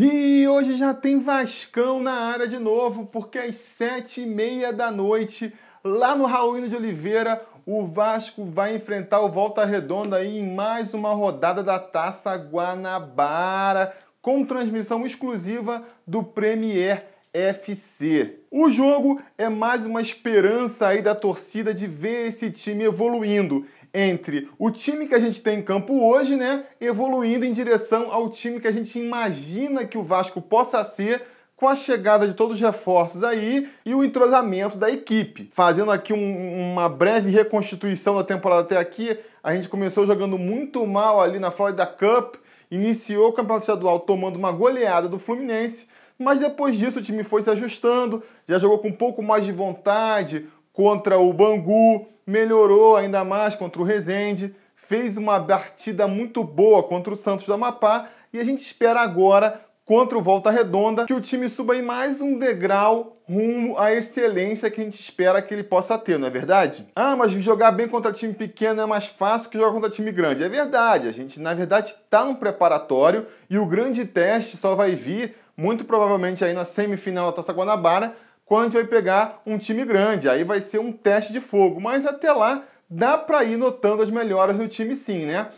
E hoje já tem Vascão na área de novo, porque às sete e meia da noite, lá no Raulino de Oliveira, o Vasco vai enfrentar o Volta Redonda aí em mais uma rodada da Taça Guanabara, com transmissão exclusiva do Premier FC. O jogo é mais uma esperança aí da torcida de ver esse time evoluindo entre o time que a gente tem em campo hoje, né, evoluindo em direção ao time que a gente imagina que o Vasco possa ser com a chegada de todos os reforços aí e o entrosamento da equipe. Fazendo aqui um, uma breve reconstituição da temporada até aqui, a gente começou jogando muito mal ali na Florida Cup, iniciou o campeonato estadual tomando uma goleada do Fluminense, mas depois disso o time foi se ajustando, já jogou com um pouco mais de vontade contra o Bangu, melhorou ainda mais contra o Rezende, fez uma partida muito boa contra o Santos do Amapá e a gente espera agora contra o Volta Redonda que o time suba em mais um degrau rumo à excelência que a gente espera que ele possa ter, não é verdade? Ah, mas jogar bem contra time pequeno é mais fácil que jogar contra time grande. É verdade, a gente na verdade está no preparatório e o grande teste só vai vir muito provavelmente aí na semifinal da Taça Guanabara quando a gente vai pegar um time grande. Aí vai ser um teste de fogo, mas até lá dá para ir notando as melhoras no time sim, né?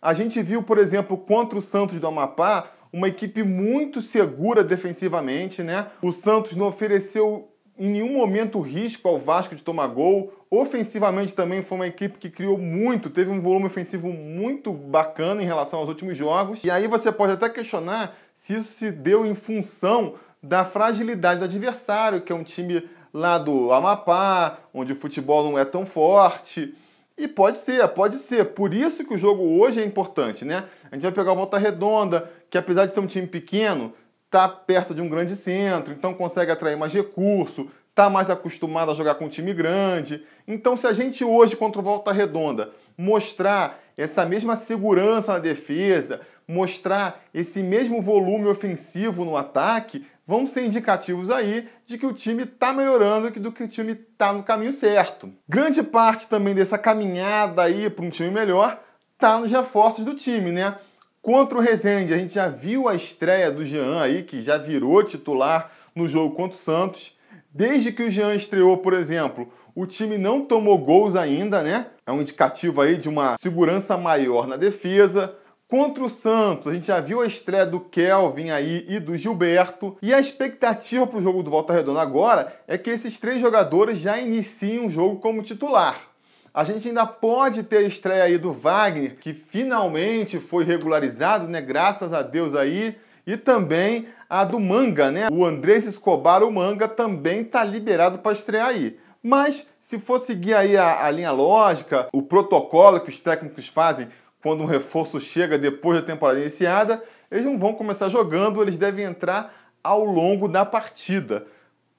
A gente viu, por exemplo, contra o Santos do Amapá, uma equipe muito segura defensivamente, né? O Santos não ofereceu em nenhum momento risco ao Vasco de tomar gol. Ofensivamente também foi uma equipe que criou muito, teve um volume ofensivo muito bacana em relação aos últimos jogos. E aí você pode até questionar se isso se deu em função da fragilidade do adversário, que é um time lá do Amapá, onde o futebol não é tão forte. E pode ser, pode ser. Por isso que o jogo hoje é importante, né? A gente vai pegar o Volta Redonda, que apesar de ser um time pequeno, tá perto de um grande centro, então consegue atrair mais recurso, tá mais acostumado a jogar com um time grande. Então, se a gente hoje contra o Volta Redonda mostrar essa mesma segurança na defesa, mostrar esse mesmo volume ofensivo no ataque, vão ser indicativos aí de que o time está melhorando do que o time está no caminho certo. Grande parte também dessa caminhada aí para um time melhor está nos reforços do time, né? Contra o Rezende, a gente já viu a estreia do Jean aí, que já virou titular no jogo contra o Santos. Desde que o Jean estreou, por exemplo, o time não tomou gols ainda, né? É um indicativo aí de uma segurança maior na defesa. Contra o Santos, a gente já viu a estreia do Kelvin aí e do Gilberto. E a expectativa para o jogo do Volta Redonda agora é que esses três jogadores já iniciem o jogo como titular. A gente ainda pode ter a estreia aí do Wagner, que finalmente foi regularizado, né? Graças a Deus aí. E também a do Manga, né? O Andrés Escobar, o Manga, também tá liberado para estrear aí. Mas se for seguir aí a, a linha lógica, o protocolo que os técnicos fazem quando um reforço chega depois da temporada iniciada, eles não vão começar jogando, eles devem entrar ao longo da partida.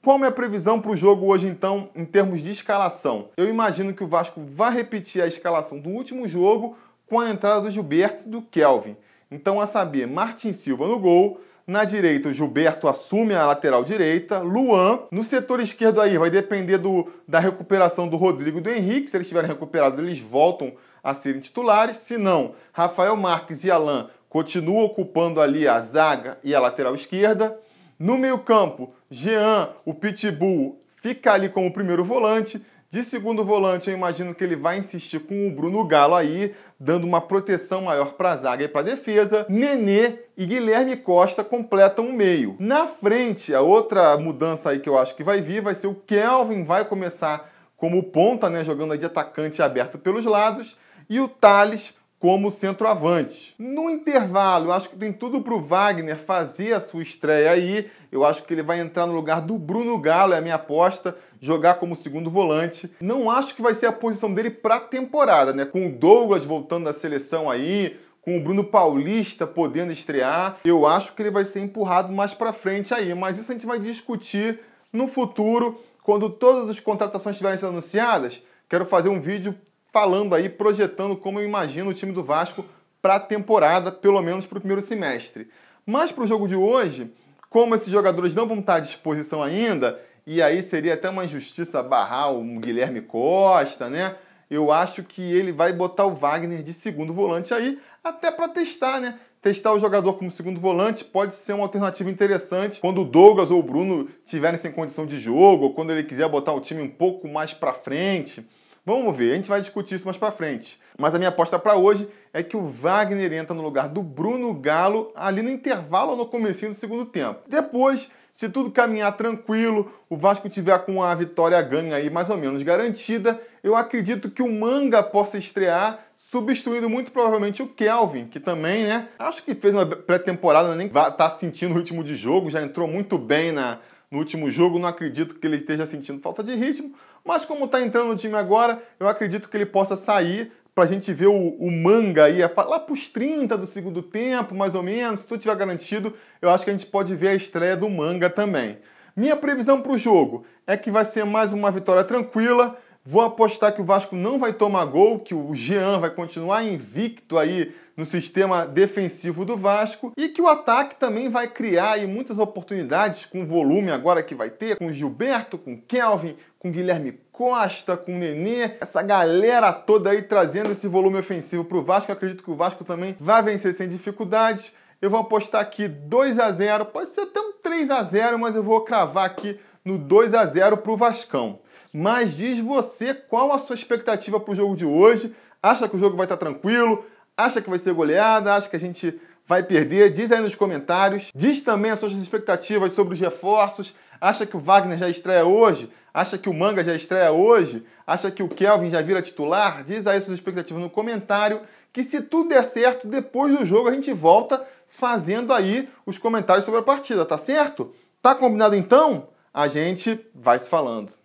Qual é a minha previsão para o jogo hoje, então, em termos de escalação? Eu imagino que o Vasco vai repetir a escalação do último jogo com a entrada do Gilberto e do Kelvin. Então, a saber, Martin Silva no gol, na direita, o Gilberto assume a lateral direita. Luan. No setor esquerdo aí, vai depender do, da recuperação do Rodrigo e do Henrique. Se eles estiverem recuperados, eles voltam a serem titulares, senão Rafael Marques e Alain continuam ocupando ali a zaga e a lateral esquerda. No meio-campo, Jean, o Pitbull, fica ali como primeiro volante. De segundo volante, eu imagino que ele vai insistir com o Bruno Galo aí, dando uma proteção maior para a zaga e para a defesa. Nenê e Guilherme Costa completam o meio. Na frente, a outra mudança aí que eu acho que vai vir vai ser o Kelvin vai começar como ponta, né, jogando de atacante aberto pelos lados e o Thales como centroavante. No intervalo, eu acho que tem tudo para o Wagner fazer a sua estreia aí. Eu acho que ele vai entrar no lugar do Bruno Galo, é a minha aposta, jogar como segundo volante. Não acho que vai ser a posição dele para a temporada, né? Com o Douglas voltando da seleção aí, com o Bruno Paulista podendo estrear, eu acho que ele vai ser empurrado mais para frente aí, mas isso a gente vai discutir no futuro, quando todas as contratações estiverem sendo anunciadas. Quero fazer um vídeo falando aí, projetando como eu imagino o time do Vasco para a temporada, pelo menos para o primeiro semestre. Mas para o jogo de hoje, como esses jogadores não vão estar à disposição ainda, e aí seria até uma injustiça barrar o Guilherme Costa, né? Eu acho que ele vai botar o Wagner de segundo volante aí, até para testar, né? Testar o jogador como segundo volante pode ser uma alternativa interessante quando o Douglas ou o Bruno tiverem sem condição de jogo, ou quando ele quiser botar o time um pouco mais para frente. Vamos ver, a gente vai discutir isso mais para frente. Mas a minha aposta para hoje é que o Wagner entra no lugar do Bruno Galo ali no intervalo no comecinho do segundo tempo. Depois, se tudo caminhar tranquilo, o Vasco tiver com a vitória ganha aí mais ou menos garantida, eu acredito que o Manga possa estrear substituindo muito provavelmente o Kelvin, que também, né, acho que fez uma pré-temporada, nem tá sentindo o ritmo de jogo, já entrou muito bem na no último jogo, não acredito que ele esteja sentindo falta de ritmo, mas como está entrando no time agora, eu acredito que ele possa sair para a gente ver o, o, manga aí, é lá para os 30 do segundo tempo, mais ou menos, se tudo tiver garantido, eu acho que a gente pode ver a estreia do manga também. Minha previsão para o jogo é que vai ser mais uma vitória tranquila, Vou apostar que o Vasco não vai tomar gol, que o Jean vai continuar invicto aí no sistema defensivo do Vasco e que o ataque também vai criar aí muitas oportunidades com o volume agora que vai ter, com Gilberto, com Kelvin, com Guilherme Costa, com Nenê, essa galera toda aí trazendo esse volume ofensivo para o Vasco. Eu acredito que o Vasco também vai vencer sem dificuldades. Eu vou apostar aqui 2 a 0 pode ser até um 3 a 0 mas eu vou cravar aqui no 2 a 0 para o Vascão mas diz você qual a sua expectativa para o jogo de hoje. Acha que o jogo vai estar tá tranquilo? Acha que vai ser goleada? Acha que a gente vai perder? Diz aí nos comentários. Diz também as suas expectativas sobre os reforços. Acha que o Wagner já estreia hoje? Acha que o Manga já estreia hoje? Acha que o Kelvin já vira titular? Diz aí suas expectativas no comentário. Que se tudo der certo, depois do jogo a gente volta fazendo aí os comentários sobre a partida, tá certo? Tá combinado então? A gente vai se falando.